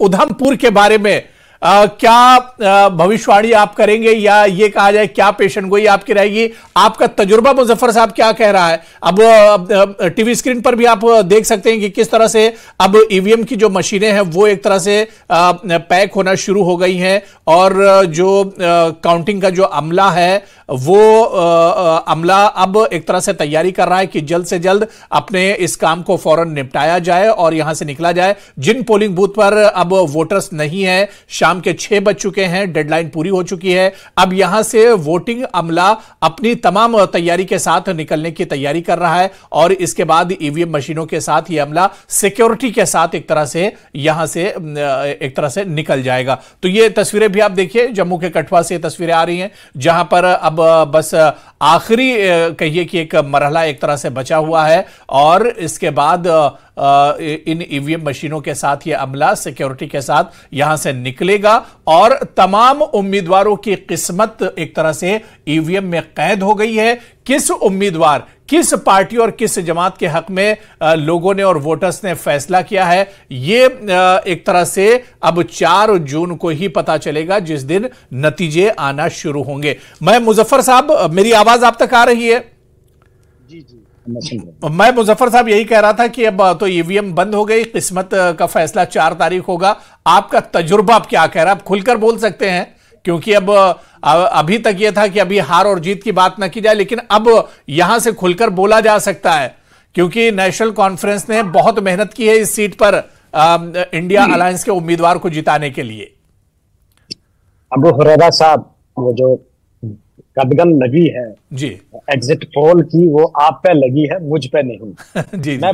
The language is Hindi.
उधमपुर के बारे में आ, क्या भविष्यवाणी आप करेंगे या ये कहा जाए क्या पेशन गोई आपकी रहेगी आपका तजुर्बा मुजफ्फर साहब क्या कह रहा है अब, अब टीवी स्क्रीन पर भी आप देख सकते हैं कि किस तरह से अब ईवीएम की जो मशीनें हैं वो एक तरह से पैक होना शुरू हो गई हैं और जो काउंटिंग का जो अमला है वो अमला अब एक तरह से तैयारी कर रहा है कि जल्द से जल्द अपने इस काम को फौरन निपटाया जाए और यहां से निकला जाए जिन पोलिंग बूथ पर अब वोटर्स नहीं है शाम शाम के छह बज चुके हैं डेडलाइन पूरी हो चुकी है अब यहां से वोटिंग अमला अपनी तमाम तैयारी के साथ निकलने की तैयारी कर रहा है और इसके बाद ईवीएम e मशीनों के साथ ये अमला सिक्योरिटी के साथ एक तरह से यहां से एक तरह से निकल जाएगा तो ये तस्वीरें भी आप देखिए जम्मू के कठुआ से तस्वीरें आ रही हैं जहां पर अब बस आखिरी कहिए कि एक मरहला एक तरह से बचा हुआ है और इसके बाद इन ईवीएम मशीनों के साथ ये अमला सिक्योरिटी के साथ यहां से निकलेगा और तमाम उम्मीदवारों की किस्मत एक तरह से ईवीएम में कैद हो गई है किस उम्मीदवार किस पार्टी और किस जमात के हक में लोगों ने और वोटर्स ने फैसला किया है ये एक तरह से अब चार जून को ही पता चलेगा जिस दिन नतीजे आना शुरू होंगे मैं मुजफ्फर साहब मेरी आवाज आप तक आ रही है जी जी मैं मुजफ्फर साहब यही कह रहा था कि अब तो ईवीएम e बंद हो गई किस्मत का फैसला चार तारीख होगा आपका तजुर्बा आप क्या कह रहा है आप खुलकर बोल सकते हैं क्योंकि अब अभी तक यह था कि अभी हार और जीत की बात ना की जाए लेकिन अब यहां से खुलकर बोला जा सकता है क्योंकि नेशनल कॉन्फ्रेंस ने बहुत मेहनत की है इस सीट पर इंडिया हम्म। अलायंस के उम्मीदवार को जिताने के लिए अबू साहब वो जो कदगन लगी है जी एग्जिट पोल की वो आप पे लगी है मुझ पे नहीं जी, मैं